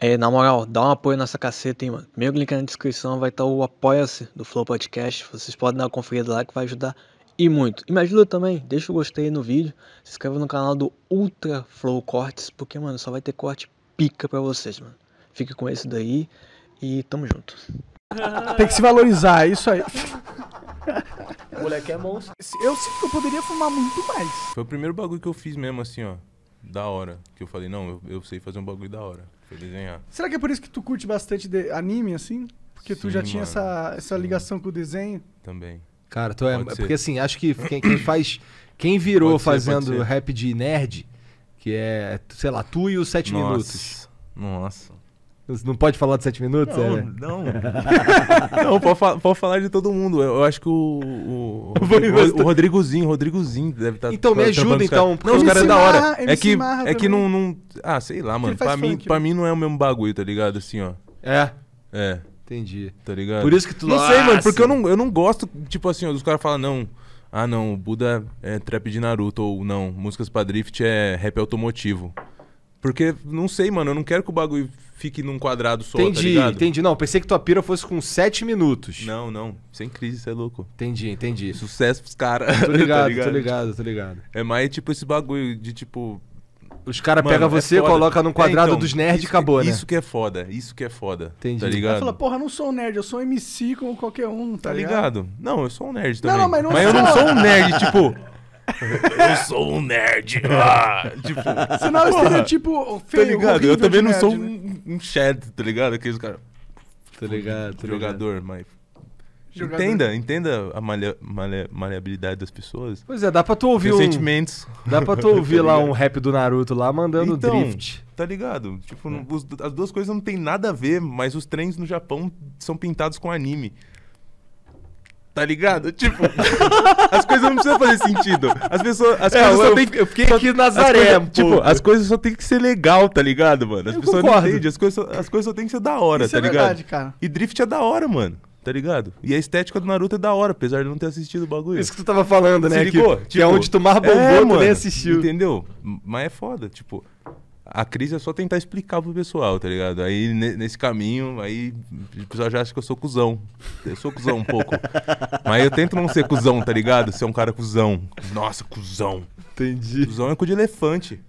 É, na moral, dá um apoio nessa caceta, hein, mano. Primeiro link na descrição vai estar tá o Apoia-se do Flow Podcast. Vocês podem dar uma conferida lá que vai ajudar e muito. E me ajuda também, deixa o gostei no vídeo, se inscreve no canal do Ultra Flow Cortes, porque, mano, só vai ter corte pica pra vocês, mano. Fique com esse daí e tamo junto. Tem que se valorizar, é isso aí. O moleque é monstro. Eu sinto que eu poderia fumar muito mais. Foi o primeiro bagulho que eu fiz mesmo, assim, ó da hora. Que eu falei, não, eu, eu sei fazer um bagulho da hora. Foi desenhar. Será que é por isso que tu curte bastante anime, assim? Porque Sim, tu já tinha essa, essa ligação com o desenho? Também. Cara, tu é. Pode porque ser. assim, acho que quem, quem faz. Quem virou fazendo rap de nerd, que é, sei lá, tu e os sete Nossa. minutos. Nossa. Não pode falar de sete minutos? Não, é? não. não, pode, pode, falar de todo mundo. Eu, eu acho que o. O, o, o Rodrigozinho, Rodrigozinho deve estar. Tá então, me ajuda, então. Não, os caras é da hora. é que, é que não, não. Ah, sei lá, mano. Pra mim, funk, pra né? mim não é o mesmo bagulho, tá ligado? Assim, ó. É. É. Entendi. Tá ligado? Por isso que tu. Não Não sei, mano, porque eu não, eu não gosto, tipo assim, os caras falam, não. Ah, não, o Buda é trap de Naruto, ou não, músicas pra drift é rap automotivo. Porque, não sei, mano, eu não quero que o bagulho fique num quadrado só, tá entendi, tá Entendi, Não, pensei que tua pira fosse com 7 minutos. Não, não. Sem crise, você é louco. Entendi, entendi. Sucesso pros caras. Tô ligado, tá ligado? tô ligado, tô ligado. É mais tipo esse bagulho de tipo... Os caras pegam é você, é coloca num quadrado é, então, dos nerds e acabou, né? Isso que é foda, isso que é foda. Tá entendi. Tá ligado? Fala, porra, não sou um nerd, eu sou um MC como qualquer um, tá, tá ligado? ligado? Não, eu sou um nerd também. Não, não mas não Mas sou... eu não sou um nerd, tipo eu sou um nerd. Ah, tipo, Senão é tipo feio. Tá ligado? Eu também não nerd, sou né? um, um tá ligado? Aqueles caras. Tá ligado? Tá jogador, ligado. mas. Jogador. Entenda, entenda a maleabilidade das pessoas. Pois é, dá pra tu ouvir. um, sentimentos. Dá pra tu ouvir tá lá um rap do Naruto lá mandando então, drift. Tá ligado? Tipo, é. os, as duas coisas não tem nada a ver, mas os trens no Japão são pintados com anime tá ligado? Tipo, as coisas não precisam fazer sentido. As pessoas. As é, coisas eu, só tem Eu fiquei só, aqui Nazaré, Zaré, Tipo, as coisas só tem que ser legal, tá ligado, mano? As eu pessoas concordo. não entendem. As coisas, só, as coisas só tem que ser da hora, Isso tá é ligado? Verdade, cara. E drift é da hora, mano tá ligado? E a estética do Naruto é da hora, apesar de não ter assistido o bagulho. Isso que tu tava falando, né? Se ligou? Que, tipo, que é onde tipo, tu mais é, bombou, é, mano, nem assistiu. Entendeu? Mas é foda, tipo a crise é só tentar explicar pro pessoal, tá ligado? Aí nesse caminho, aí o pessoal já acha que eu sou cuzão. Eu sou cuzão um pouco. Mas eu tento não ser cuzão, tá ligado? Ser um cara cuzão. Nossa, cuzão. Entendi. Cuzão é cu de elefante.